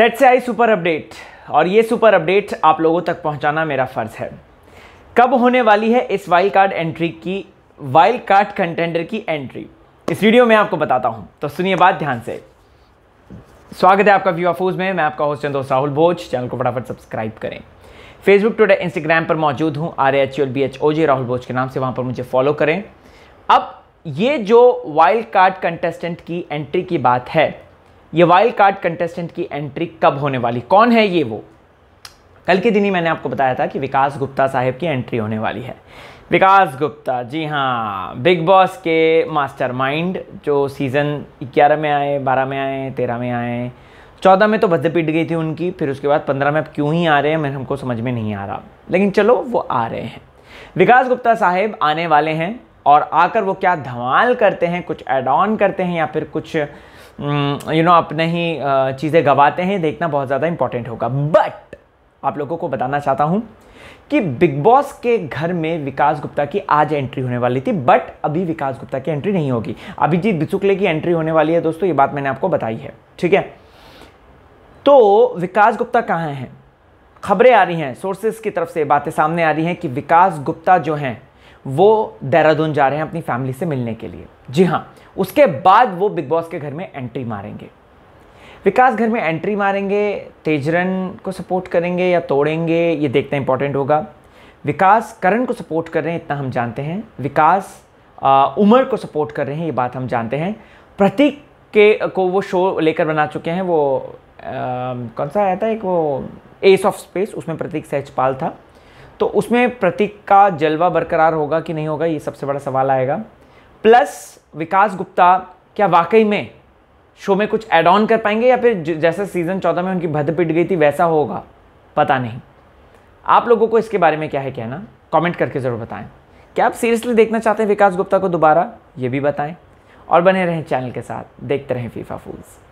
set से आई super update और ये सुपर अपडेट आप लोगों तक पहुंचाना मेरा फ़र्ज़ है कब होने वाली है इस वाइल्ड कार्ड एंट्री की वाइल्ड कार्ड कंटेंडर की एंट्री इस वीडियो में आपको बताता हूं तो सुनिए बात ध्यान से स्वागत है आपका व्यू अफूज में मैं आपका होस्ट दोस्त राहुल भोज चैनल को फटाफट सब्सक्राइब करें फेसबुक ट्विटर इंस्टाग्राम पर मौजूद हूँ R H L B H O J Rahul Bhoj के नाम से वहाँ पर मुझे फॉलो करें अब ये जो वाइल्ड कार्ड कंटेस्टेंट की एंट्री की बात है ये वाइल्ड कार्ड कंटेस्टेंट की एंट्री कब होने वाली कौन है ये वो कल के दिन ही मैंने आपको बताया था कि विकास गुप्ता साहब की एंट्री होने वाली है विकास गुप्ता जी हाँ बिग बॉस के मास्टरमाइंड जो सीज़न 11 में आए 12 में आए 13 में आए 14 में तो भद्दे पिट गई थी उनकी फिर उसके बाद 15 में अब क्यों ही आ रहे हैं मैं हमको समझ में नहीं आ रहा लेकिन चलो वो आ रहे हैं विकास गुप्ता साहेब आने वाले हैं और आकर वो क्या धमाल करते हैं कुछ एड ऑन करते हैं या फिर कुछ यू हम्म, नो अपने ही चीज़ें गवाते हैं देखना बहुत ज़्यादा इंपॉर्टेंट होगा बट आप लोगों को बताना चाहता हूँ कि बिग बॉस के घर में विकास गुप्ता की आज एंट्री होने वाली थी बट अभी विकास गुप्ता की एंट्री नहीं होगी अभिजीत बिचुकले की एंट्री होने वाली है दोस्तों ये बात मैंने आपको बताई है ठीक है तो विकास गुप्ता कहाँ हैं खबरें आ रही हैं सोर्सेस की तरफ से बातें सामने आ रही हैं कि विकास गुप्ता जो हैं वो देहरादून जा रहे हैं अपनी फैमिली से मिलने के लिए जी हाँ उसके बाद वो बिग बॉस के घर में एंट्री मारेंगे विकास घर में एंट्री मारेंगे तेजरन को सपोर्ट करेंगे या तोड़ेंगे ये देखना इंपॉर्टेंट होगा विकास करण को सपोर्ट कर रहे हैं इतना हम जानते हैं विकास उमर को सपोर्ट कर रहे हैं ये बात हम जानते हैं प्रतीक के को वो शो लेकर बना चुके हैं वो आ, कौन सा आया था एक वो एस ऑफ स्पेस उसमें प्रतीक सहजपाल था तो उसमें प्रतीक का जलवा बरकरार होगा कि नहीं होगा ये सबसे बड़ा सवाल आएगा प्लस विकास गुप्ता क्या वाकई में शो में कुछ एड ऑन कर पाएंगे या फिर जैसा सीज़न चौदह में उनकी भद पिट गई थी वैसा होगा पता नहीं आप लोगों को इसके बारे में क्या है कहना कमेंट करके ज़रूर बताएं क्या आप सीरियसली देखना चाहते हैं विकास गुप्ता को दोबारा ये भी बताएं और बने रहें चैनल के साथ देखते रहें फीफा फूल्स